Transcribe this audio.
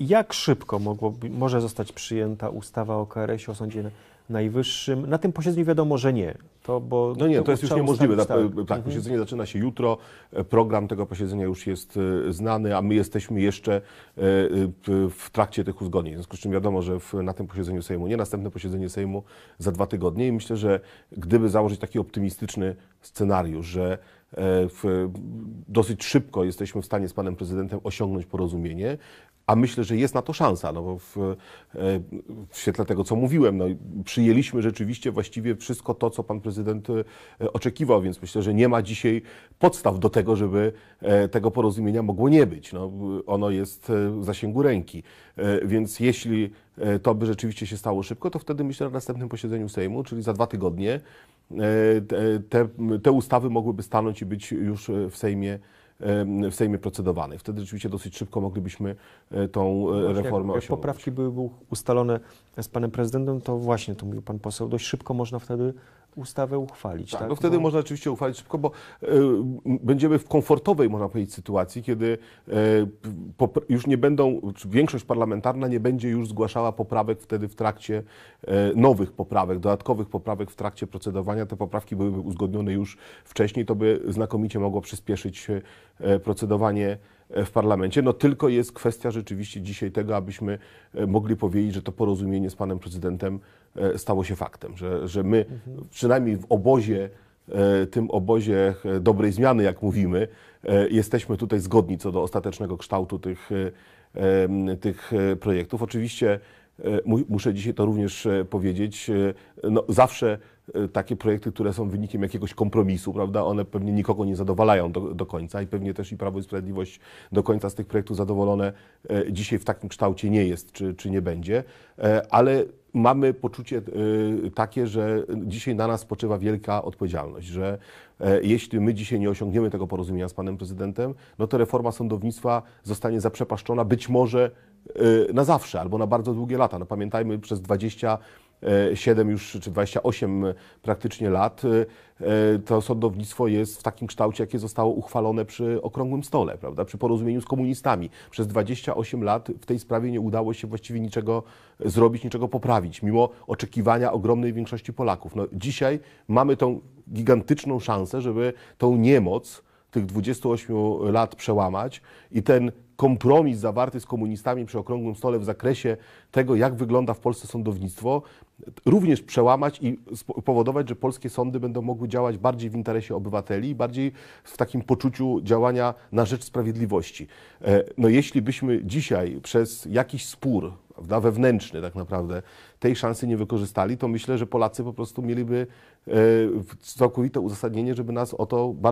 Jak szybko mogłoby, może zostać przyjęta ustawa o KRS-ie, o Sądzie Najwyższym? Na tym posiedzeniu wiadomo, że nie. To, bo no nie, to jest już niemożliwe. Tak, tak. tak, mhm. posiedzenie zaczyna się jutro, e, program tego posiedzenia już jest e, znany, a my jesteśmy jeszcze e, w trakcie tych uzgodnień. W związku z czym wiadomo, że na tym posiedzeniu Sejmu nie, następne posiedzenie Sejmu za dwa tygodnie i myślę, że gdyby założyć taki optymistyczny scenariusz, że w, dosyć szybko jesteśmy w stanie z panem prezydentem osiągnąć porozumienie a myślę, że jest na to szansa, no bo w, e, w świetle tego, co mówiłem, no, przyjęliśmy rzeczywiście właściwie wszystko to, co pan prezydent e, oczekiwał, więc myślę, że nie ma dzisiaj podstaw do tego, żeby e, tego porozumienia mogło nie być. No, ono jest w zasięgu ręki, więc jeśli to by rzeczywiście się stało szybko, to wtedy myślę, że na następnym posiedzeniu Sejmu, czyli za dwa tygodnie, te, te ustawy mogłyby stanąć i być już w Sejmie w Sejmie procedowanej. Wtedy rzeczywiście dosyć szybko moglibyśmy e, tą e, no właśnie reformę jak, osiągnąć. poprawki były ustalone z panem prezydentem, to właśnie, to mówił pan poseł, dość szybko można wtedy ustawę uchwalić. Tak, tak? No wtedy no. można oczywiście uchwalić szybko, bo y, będziemy w komfortowej, można powiedzieć, sytuacji, kiedy y, już nie będą, większość parlamentarna nie będzie już zgłaszała poprawek wtedy w trakcie y, nowych poprawek, dodatkowych poprawek w trakcie procedowania. Te poprawki byłyby uzgodnione już wcześniej, to by znakomicie mogło przyspieszyć y, procedowanie E, w parlamencie. No tylko jest kwestia rzeczywiście dzisiaj tego, abyśmy e, mogli powiedzieć, że to porozumienie z panem prezydentem e, stało się faktem, że, że my mhm. przynajmniej w obozie tym obozie dobrej zmiany, jak mówimy, jesteśmy tutaj zgodni co do ostatecznego kształtu tych, tych projektów. Oczywiście E, muszę dzisiaj to również e, powiedzieć, e, no zawsze takie projekty, które są wynikiem jakiegoś kompromisu, prawda, one pewnie nikogo nie zadowalają do, do, końca i pewnie też i Prawo i Sprawiedliwość do końca z tych projektów zadowolone dzisiaj w takim kształcie nie jest, czy, czy nie będzie, ale mamy poczucie takie, że dzisiaj na nas spoczywa wielka odpowiedzialność, że jeśli my dzisiaj nie osiągniemy tego porozumienia z panem prezydentem, no to reforma sądownictwa zostanie zaprzepaszczona, być może Y, na zawsze albo na bardzo długie lata. No pamiętajmy, przez 27 już, czy 28 praktycznie lat y, y, to sądownictwo jest w takim kształcie, jakie zostało uchwalone przy okrągłym stole, prawda? przy porozumieniu z komunistami. Przez 28 lat w tej sprawie nie udało się właściwie niczego zrobić, niczego poprawić, mimo oczekiwania ogromnej większości Polaków. No, dzisiaj mamy tą gigantyczną szansę, żeby tą niemoc, tych 28 lat przełamać i ten kompromis zawarty z komunistami przy okrągłym stole w zakresie tego, jak wygląda w Polsce sądownictwo, również przełamać i powodować, że polskie sądy będą mogły działać bardziej w interesie obywateli, bardziej w takim poczuciu działania na rzecz sprawiedliwości. E, no jeśli byśmy dzisiaj przez jakiś spór prawda, wewnętrzny tak naprawdę tej szansy nie wykorzystali, to myślę, że Polacy po prostu mieliby e, całkowite uzasadnienie, żeby nas o to bardzo